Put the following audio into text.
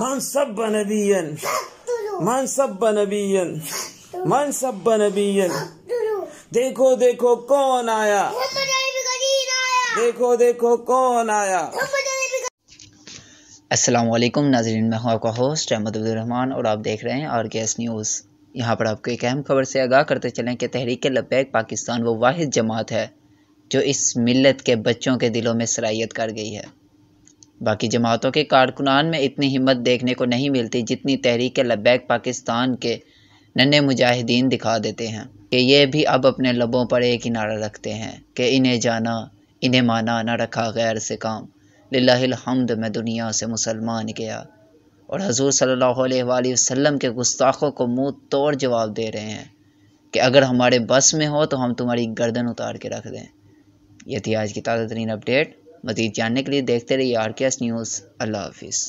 من سب نبيا من سب نبيا من سب نبيا देखो देखो कौन आया देखो देखो कौन आया असलम नाजरीन मैं हूँ आपका होस्ट अहमद रहमान और आप देख रहे हैं आर के एस न्यूज़ यहाँ पर आपको एक अहम खबर से आगाह करते चलें कि तहरीक लबैक पाकिस्तान वो वाद जमात है जो इस मिलत के बच्चों के दिलों में सराहियत कर गई है बाकी जमातों के कारकुनान में इतनी हिम्मत देखने को नहीं मिलती जितनी तहरीक लबैक पाकिस्तान के नन्हे मुजाहिदीन दिखा देते हैं कि ये भी अब अपने लबों पर एक ही नारा रखते हैं कि इन्हें जाना इन्हें माना ना रखा गैर से काम लाहमद मैं दुनिया से मुसलमान गया और हजूर सल्ला वसम के गुस्ताखों को मुंह तोड़ जवाब दे रहे हैं कि अगर हमारे बस में हो तो हम तुम्हारी गर्दन उतार के रख दें यह थी आज की ताज़ा तरीन अपडेट मजीद जानने के लिए देखते रहिए आर के एस न्यूज़ अल्लाह हाफिज़